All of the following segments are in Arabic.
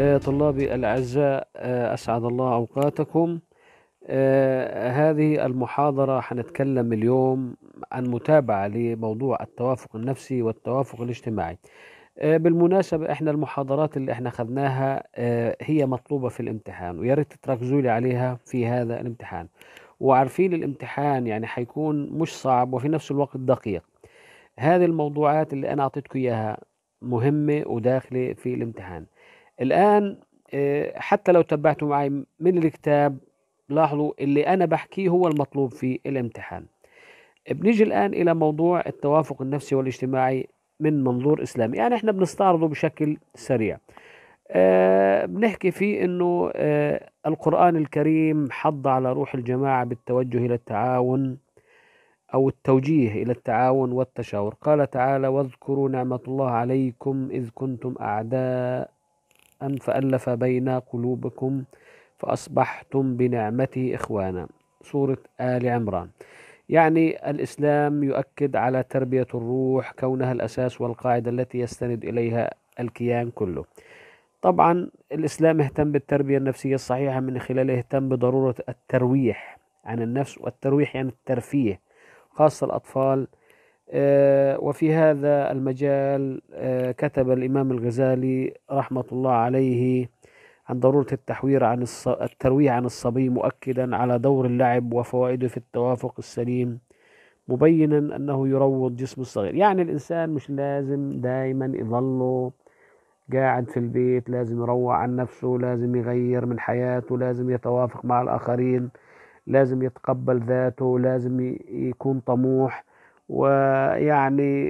إيه، طلابي الأعزاء إيه، أسعد الله أوقاتكم إيه، هذه المحاضرة حنتكلم اليوم عن متابعة لموضوع التوافق النفسي والتوافق الاجتماعي بالمناسبة احنا المحاضرات اللي احنا خدناها هي مطلوبة في الامتحان ويا ريت تركزوا لي عليها في هذا الامتحان وعارفين الامتحان يعني حيكون مش صعب وفي نفس الوقت دقيق هذه الموضوعات اللي انا اعطيتكم اياها مهمة وداخلة في الامتحان الآن آه، حتى لو تبعتوا معي من الكتاب لاحظوا اللي أنا بحكيه هو المطلوب في الامتحان بنيجي الآن إلى موضوع التوافق النفسي والاجتماعي من منظور إسلامي يعني إحنا بنستعرضه بشكل سريع أه بنحكي فيه أنه أه القرآن الكريم حض على روح الجماعة بالتوجه إلى التعاون أو التوجيه إلى التعاون والتشاور قال تعالى واذكروا نعمة الله عليكم إذ كنتم أعداء أن فألف بين قلوبكم فأصبحتم بنعمته إخوانا سورة آل عمران يعني الإسلام يؤكد على تربية الروح كونها الأساس والقاعدة التي يستند إليها الكيان كله طبعا الإسلام اهتم بالتربية النفسية الصحيحة من خلال اهتم بضرورة الترويح عن النفس والترويح يعني الترفيه خاصة الأطفال آه، وفي هذا المجال آه، كتب الإمام الغزالي رحمة الله عليه عن ضرورة التحوير عن الترويع عن الصبي مؤكدا على دور اللعب وفوائده في التوافق السليم مبينا أنه يروض جسم الصغير يعني الإنسان مش لازم دايما يظله قاعد في البيت لازم يروع عن نفسه لازم يغير من حياته لازم يتوافق مع الآخرين لازم يتقبل ذاته لازم يكون طموح ويعني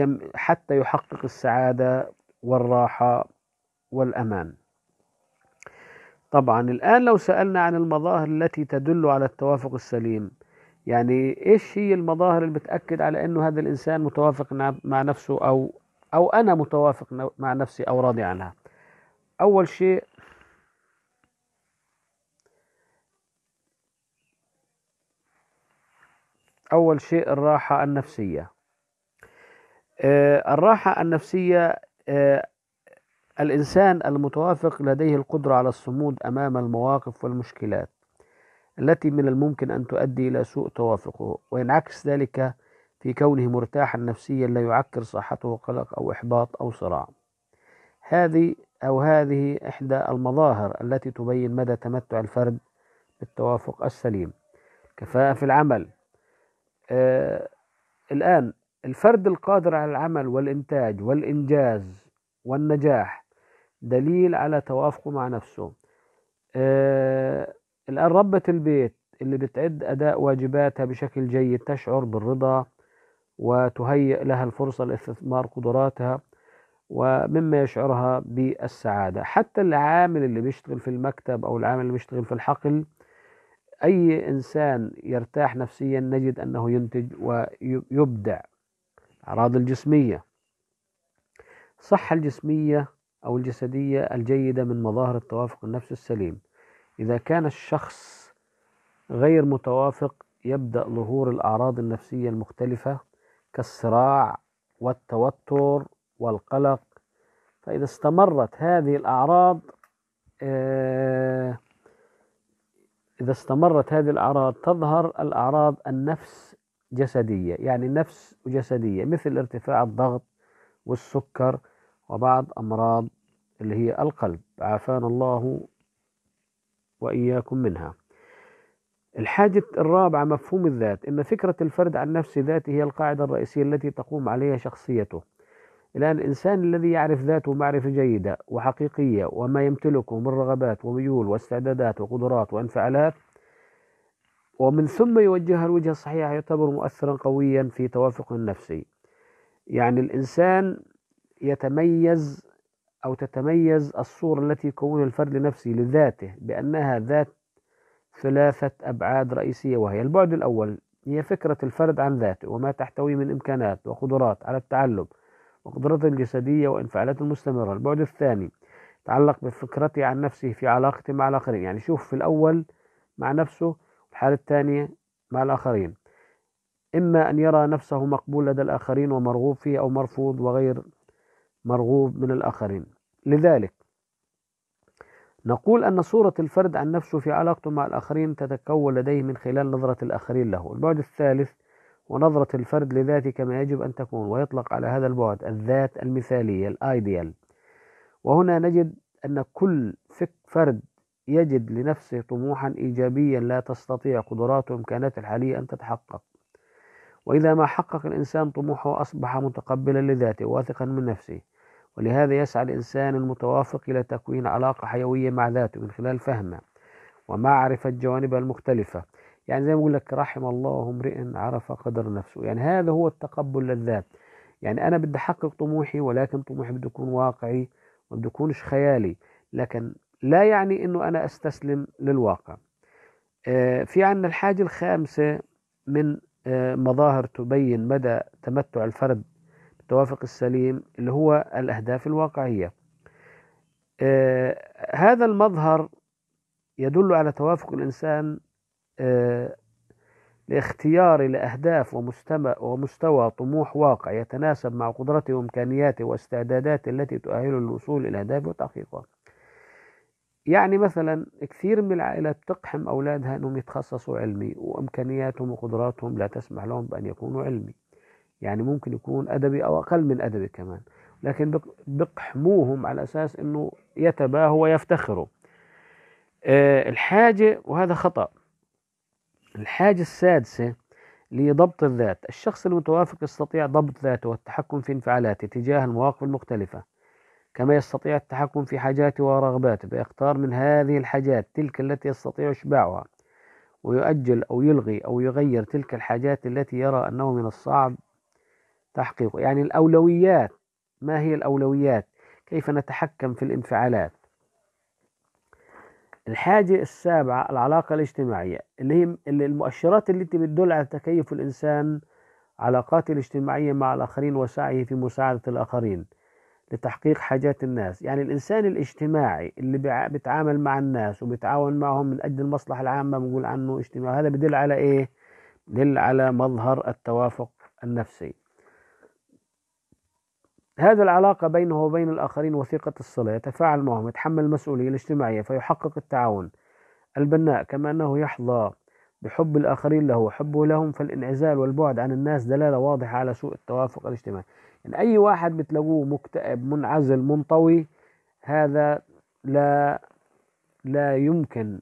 آه، حتى يحقق السعادة والراحة والأمان طبعا الآن لو سألنا عن المظاهر التي تدل على التوافق السليم يعني إيش هي المظاهر اللي بتأكد على أنه هذا الإنسان متوافق مع نفسه أو أو أنا متوافق مع نفسي أو راضي عنها أول شيء أول شيء الراحة النفسية آه، الراحة النفسية آه، الإنسان المتوافق لديه القدرة على الصمود أمام المواقف والمشكلات التي من الممكن أن تؤدي إلى سوء توافقه وينعكس ذلك في كونه مرتاحا نفسيا لا يعكر صحته قلق أو إحباط أو صراع هذه أو هذه إحدى المظاهر التي تبين مدى تمتع الفرد بالتوافق السليم كفاءة في العمل آه الآن الفرد القادر على العمل والإنتاج والإنجاز والنجاح دليل على توافقه مع نفسه آه الآن ربة البيت اللي بتعد أداء واجباتها بشكل جيد تشعر بالرضا وتهيئ لها الفرصة لاستثمار قدراتها ومما يشعرها بالسعادة حتى العامل اللي بيشتغل في المكتب أو العامل اللي بيشتغل في الحقل أي إنسان يرتاح نفسيا نجد أنه ينتج ويبدع أعراض الجسمية الصحة الجسمية أو الجسدية الجيدة من مظاهر التوافق النفسي السليم إذا كان الشخص غير متوافق يبدأ ظهور الأعراض النفسية المختلفة كالصراع والتوتر والقلق فإذا استمرت هذه الأعراض آه إذا استمرت هذه الأعراض تظهر الأعراض النفس جسدية يعني نفس جسدية مثل ارتفاع الضغط والسكر وبعض أمراض اللي هي القلب عافانا الله وإياكم منها الحاجة الرابعة مفهوم الذات إن فكرة الفرد عن نفس ذاته هي القاعدة الرئيسية التي تقوم عليها شخصيته الآن الإنسان الذي يعرف ذاته معرفة جيدة وحقيقية وما يمتلكه من رغبات وميول واستعدادات وقدرات وانفعالات ومن ثم يوجهها الوجهة الصحيحة يعتبر مؤثرا قويا في توافقه النفسي يعني الإنسان يتميز أو تتميز الصورة التي يكونها الفرد لنفسه لذاته بأنها ذات ثلاثة أبعاد رئيسية وهي البعد الأول هي فكرة الفرد عن ذاته وما تحتوي من إمكانات وقدرات على التعلم وقدرته الجسدية وانفعالاته المستمرة البعد الثاني يتعلق بفكرته عن نفسه في علاقته مع الآخرين يعني شوف في الأول مع نفسه والحالة الثانية مع الآخرين إما أن يرى نفسه مقبول لدى الآخرين ومرغوب فيه أو مرفوض وغير مرغوب من الآخرين لذلك نقول أن صورة الفرد عن نفسه في علاقته مع الآخرين تتكون لديه من خلال نظرة الآخرين له البعد الثالث ونظرة الفرد لذاته كما يجب أن تكون ويطلق على هذا البعد الذات المثالية الآيديال وهنا نجد أن كل فرد يجد لنفسه طموحا إيجابيا لا تستطيع قدرات وإمكانات الحالية أن تتحقق وإذا ما حقق الإنسان طموحه أصبح متقبلا لذاته واثقا من نفسه ولهذا يسعى الإنسان المتوافق إلى تكوين علاقة حيوية مع ذاته من خلال فهمه ومعرفة جوانبها المختلفة يعني زي ما بقول لك رحم الله امرئ عرف قدر نفسه يعني هذا هو التقبل للذات يعني انا بدي احقق طموحي ولكن طموحي بده يكون واقعي وبده بده يكونش خيالي لكن لا يعني انه انا استسلم للواقع آه، في عندنا الحاجة الخامسة من آه، مظاهر تبين مدى تمتع الفرد بالتوافق السليم اللي هو الأهداف الواقعية آه، هذا المظهر يدل على توافق الإنسان آه، لاختيار لأهداف ومستوى طموح واقع يتناسب مع قدرته وإمكانياته واستعداداته التي تؤهله للوصول إلى أهدافه وتحقيقها يعني مثلا كثير من العائلات تقحم أولادها أنهم يتخصصوا علمي وإمكانياتهم وقدراتهم لا تسمح لهم بأن يكونوا علمي يعني ممكن يكون أدبي أو أقل من أدبي كمان لكن بقحموهم على أساس أنه يتباهوا ويفتخروا أه الحاجة وهذا خطأ الحاجة السادسة لضبط الذات الشخص المتوافق يستطيع ضبط ذاته والتحكم في انفعالاته تجاه المواقف المختلفة كما يستطيع التحكم في حاجاته ورغباته بيختار من هذه الحاجات تلك التي يستطيع إشباعها ويؤجل أو يلغي أو يغير تلك الحاجات التي يرى أنه من الصعب تحقيقه يعني الأولويات ما هي الأولويات كيف نتحكم في الانفعالات الحاجة السابعة العلاقة الاجتماعية اللي هي المؤشرات اللي بتدل على تكيف الإنسان علاقاته الاجتماعية مع الآخرين وسعيه في مساعدة الآخرين لتحقيق حاجات الناس يعني الإنسان الاجتماعي اللي بيتعامل مع الناس وبيتعاون معهم من أجل المصلحة العامة بنقول عنه اجتماعي هذا بدل على إيه؟ بدل على مظهر التوافق النفسي هذا العلاقة بينه وبين الآخرين وثيقة الصلة يتفاعل معهم يتحمل المسؤولية الاجتماعية فيحقق التعاون البناء كما أنه يحظى بحب الآخرين له وحبه لهم فالانعزال والبعد عن الناس دلالة واضحة على سوء التوافق الاجتماعي يعني أي واحد بتلاقوه مكتئب منعزل منطوي هذا لا لا يمكن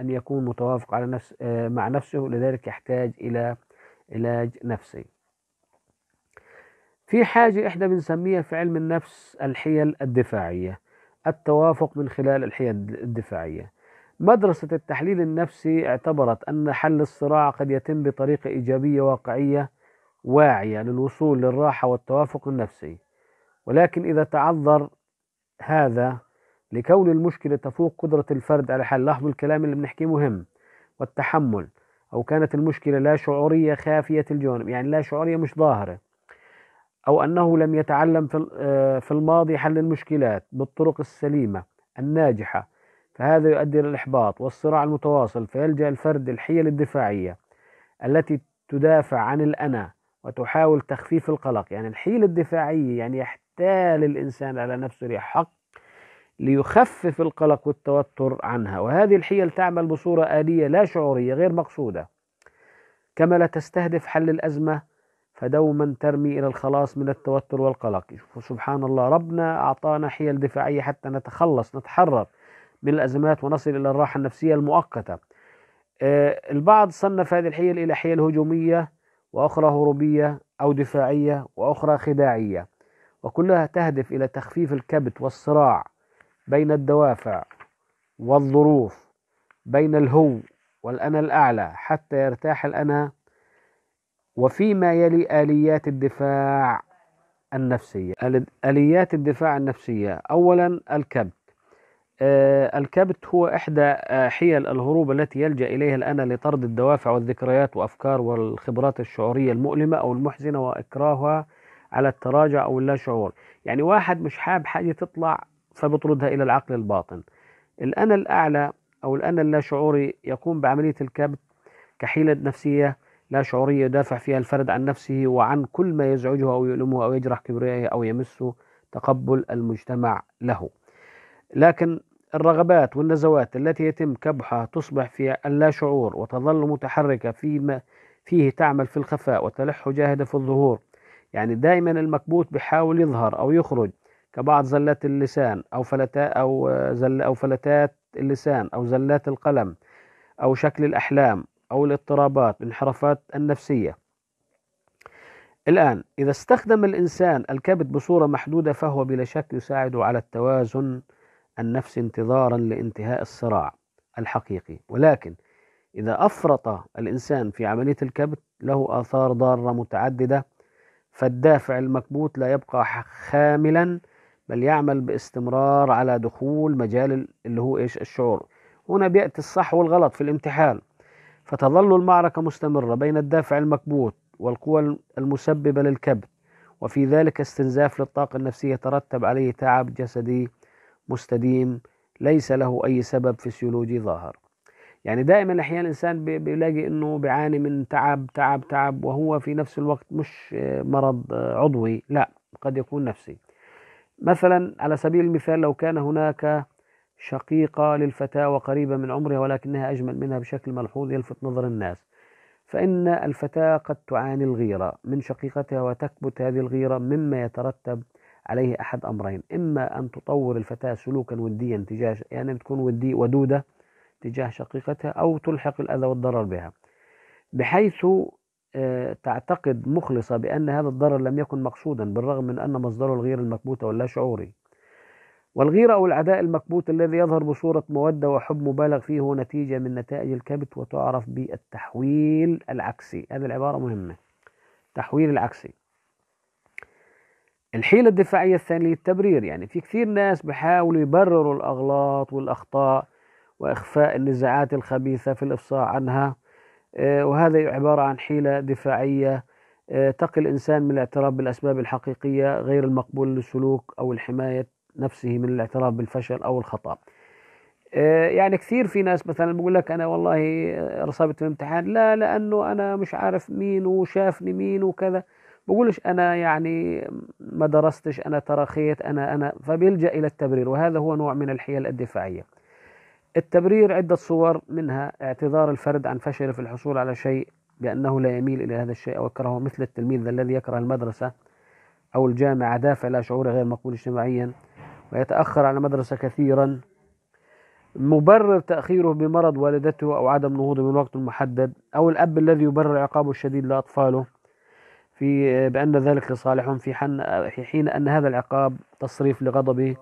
أن يكون متوافق على نفس آه، مع نفسه لذلك يحتاج إلى علاج نفسي في حاجة إحنا بنسميها في علم النفس الحيل الدفاعية التوافق من خلال الحيل الدفاعية مدرسة التحليل النفسي اعتبرت أن حل الصراع قد يتم بطريقة إيجابية واقعية واعية للوصول للراحة والتوافق النفسي ولكن إذا تعذر هذا لكون المشكلة تفوق قدرة الفرد على حل لاحظوا الكلام اللي بنحكيه مهم والتحمل أو كانت المشكلة لا شعورية خافية الجانب يعني لا شعورية مش ظاهرة أو أنه لم يتعلم آه، في الماضي حل المشكلات بالطرق السليمة الناجحة فهذا يؤدي إلى الإحباط والصراع المتواصل فيلجأ الفرد الحيل الدفاعية التي تدافع عن الأنا وتحاول تخفيف القلق يعني الحيل الدفاعية يعني يحتال الإنسان على نفسه لحق ليخفف القلق والتوتر عنها وهذه الحيل تعمل بصورة آلية لا شعورية غير مقصودة كما لا تستهدف حل الأزمة فدوما ترمي إلى الخلاص من التوتر والقلق سبحان الله ربنا أعطانا حيل دفاعية حتى نتخلص نتحرر من الأزمات ونصل إلى الراحة النفسية المؤقتة آه، البعض صنف هذه الحيل إلى حيل هجومية وأخرى هروبية أو دفاعية وأخرى خداعية وكلها تهدف إلى تخفيف الكبت والصراع بين الدوافع والظروف بين الهو والأنا الأعلى حتى يرتاح الأنا وفيما يلي آليات الدفاع النفسية آليات الدفاع النفسية أولا الكبت آه، الكبت هو إحدى آه، حيل الهروب التي يلجأ إليها الأنا لطرد الدوافع والذكريات وأفكار والخبرات الشعورية المؤلمة أو المحزنة وإكراهها على التراجع أو اللاشعور يعني واحد مش حاب حاجة تطلع فبطردها إلى العقل الباطن الأنا الأعلى أو الأنا اللاشعوري يقوم بعملية الكبت كحيلة نفسية لا شعورية يدافع فيها الفرد عن نفسه وعن كل ما يزعجه أو يؤلمه أو يجرح كبريائه أو يمسه تقبل المجتمع له لكن الرغبات والنزوات التي يتم كبحها تصبح في اللاشعور وتظل متحركة فيما فيه تعمل في الخفاء وتلح جاهدة في الظهور يعني دائما المكبوت بحاول يظهر أو يخرج كبعض زلات اللسان أو فلتا أو زل أو فلتات اللسان أو زلات القلم أو شكل الأحلام أو الاضطرابات الانحرافات النفسية الآن إذا استخدم الإنسان الكبد بصورة محدودة فهو بلا شك يساعد على التوازن النفسي انتظارا لانتهاء الصراع الحقيقي ولكن إذا أفرط الإنسان في عملية الكبت له آثار ضارة متعددة فالدافع المكبوت لا يبقى خاملا بل يعمل باستمرار على دخول مجال اللي هو ايش الشعور هنا بيأتي الصح والغلط في الامتحان فتظل المعركة مستمرة بين الدافع المكبوت والقوى المسببة للكبت وفي ذلك استنزاف للطاقة النفسية يترتب عليه تعب جسدي مستديم ليس له أي سبب فسيولوجي ظاهر يعني دائما أحيانا الإنسان بيلاقي أنه بيعاني من تعب تعب تعب وهو في نفس الوقت مش آه، مرض آه، عضوي لا قد يكون نفسي مثلا على سبيل المثال لو كان هناك شقيقة للفتاة وقريبة من عمرها ولكنها أجمل منها بشكل ملحوظ يلفت نظر الناس فإن الفتاة قد تعاني الغيرة من شقيقتها وتكبت هذه الغيرة مما يترتب عليه أحد أمرين إما أن تطور الفتاة سلوكا وديا تجاه يعني تكون ودي ودودة تجاه شقيقتها أو تلحق الأذى والضرر بها بحيث آه، تعتقد مخلصة بأن هذا الضرر لم يكن مقصودا بالرغم من أن مصدره الغير المكبوتة ولا شعوري والغيرة أو العداء المكبوت الذي يظهر بصورة مودة وحب مبالغ فيه هو نتيجة من نتائج الكبت وتعرف بالتحويل العكسي هذه العبارة مهمة تحويل العكسي الحيلة الدفاعية الثانية التبرير يعني في كثير ناس بحاولوا يبرروا الأغلاط والأخطاء وإخفاء النزاعات الخبيثة في الإفصاح عنها آه، وهذا عبارة عن حيلة دفاعية آه، تقي الإنسان من الاعتراف بالأسباب الحقيقية غير المقبول للسلوك أو الحماية نفسه من الاعتراف بالفشل أو الخطأ آه، يعني كثير في ناس مثلا بقول لك انا والله في آه، الامتحان لا لانه انا مش عارف مين وشافني مين وكذا بقولش انا يعني ما درستش انا تراخيت انا انا فبيلجا الى التبرير وهذا هو نوع من الحيل الدفاعيه التبرير عده صور منها اعتذار الفرد عن فشله في الحصول على شيء بانه لا يميل الى هذا الشيء او يكرهه مثل التلميذ الذي يكره المدرسه او الجامعه دافع لا شعوره غير مقبول اجتماعيا ويتأخر عن المدرسة كثيرا مبرر تأخيره بمرض والدته أو عدم نهوضه من وقت محدد أو الأب الذي يبرر عقابه الشديد لأطفاله في بأن ذلك لصالحهم في حين, في حين أن هذا العقاب تصريف لغضبه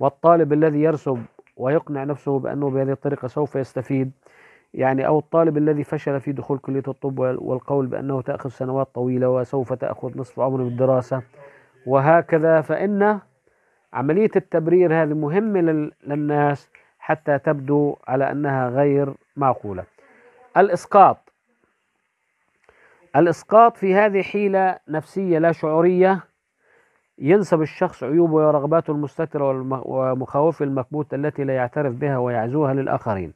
والطالب الذي يرسب ويقنع نفسه بأنه بهذه الطريقة سوف يستفيد يعني أو الطالب الذي فشل في دخول كلية الطب والقول بأنه تأخذ سنوات طويلة وسوف تأخذ نصف عمره بالدراسة وهكذا فإن عملية التبرير هذه مهمة للناس حتى تبدو على أنها غير معقولة الإسقاط الإسقاط في هذه حيلة نفسية لا شعورية ينسب الشخص عيوبه ورغباته المستترة ومخاوفه المكبوتة التي لا يعترف بها ويعزوها للآخرين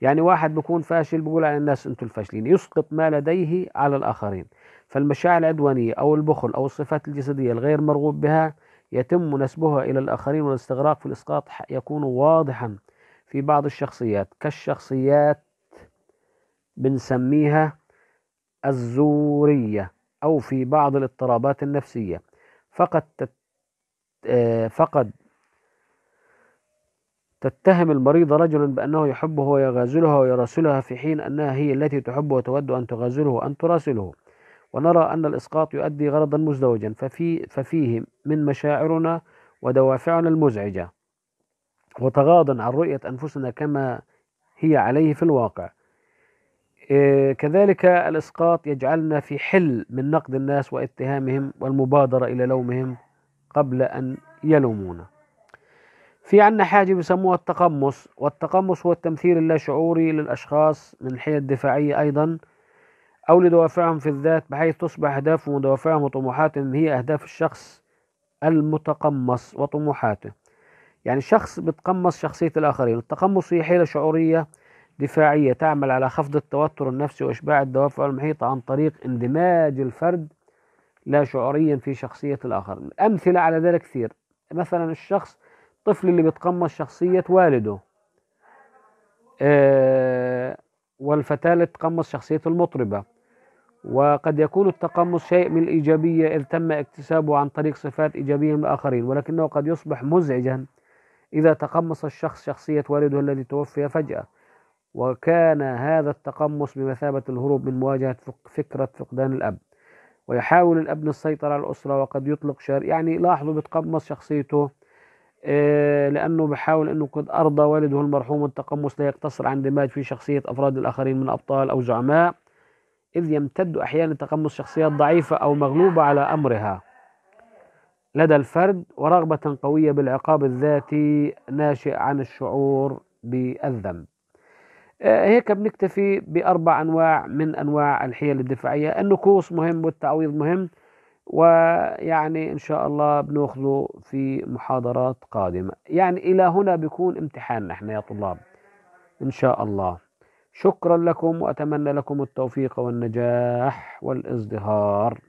يعني واحد بيكون فاشل بيقول على الناس أنتم الفاشلين يسقط ما لديه على الآخرين فالمشاعر العدوانية أو البخل أو الصفات الجسدية الغير مرغوب بها يتم نسبها إلى الآخرين والاستغراق في الإسقاط يكون واضحا في بعض الشخصيات كالشخصيات بنسميها الزورية أو في بعض الاضطرابات النفسية فقد آه، فقد تتهم المريضة رجلا بأنه يحبه ويغازلها ويراسلها في حين أنها هي التي تحب وتود أن تغازله وأن تراسله ونرى أن الإسقاط يؤدي غرضا مزدوجا ففي ففيه من مشاعرنا ودوافعنا المزعجة وتغاضا عن رؤية أنفسنا كما هي عليه في الواقع إيه، كذلك الإسقاط يجعلنا في حل من نقد الناس واتهامهم والمبادرة إلى لومهم قبل أن يلومونا في عنا حاجة بيسموها التقمص والتقمص هو التمثيل اللا شعوري للأشخاص من الحيل الدفاعية أيضا أو لدوافعهم في الذات بحيث تصبح أهدافهم ودوافعهم وطموحاتهم هي أهداف الشخص المتقمص وطموحاته يعني شخص بتقمص شخصية الآخرين التقمص هي حيلة شعورية دفاعية تعمل على خفض التوتر النفسي وإشباع الدوافع المحيطة عن طريق اندماج الفرد لا شعوريا في شخصية الآخر أمثلة على ذلك كثير مثلا الشخص الطفل اللي بيتقمص شخصية والده آه والفتاة اللي تقمص شخصية المطربة وقد يكون التقمص شيء من الإيجابية إذ تم اكتسابه عن طريق صفات إيجابية من الآخرين ولكنه قد يصبح مزعجا إذا تقمص الشخص شخصية والده الذي توفي فجأة وكان هذا التقمص بمثابة الهروب من مواجهة فكرة فقدان الأب ويحاول الأبن السيطرة على الأسرة وقد يطلق شر يعني لاحظوا بتقمص شخصيته آه، لأنه بحاول أنه قد أرضى والده المرحوم التقمص لا يقتصر عن دماج في شخصية أفراد الآخرين من أبطال أو زعماء إذ يمتد أحيانا تقمص شخصيات ضعيفة أو مغلوبة على أمرها لدى الفرد ورغبة قوية بالعقاب الذاتي ناشئ عن الشعور بالذنب آه، هيك بنكتفي بأربع أنواع من أنواع الحيل الدفاعية النكوص مهم والتعويض مهم ويعني إن شاء الله بناخذه في محاضرات قادمة يعني إلى هنا بيكون امتحان نحن يا طلاب إن شاء الله شكرا لكم وأتمنى لكم التوفيق والنجاح والازدهار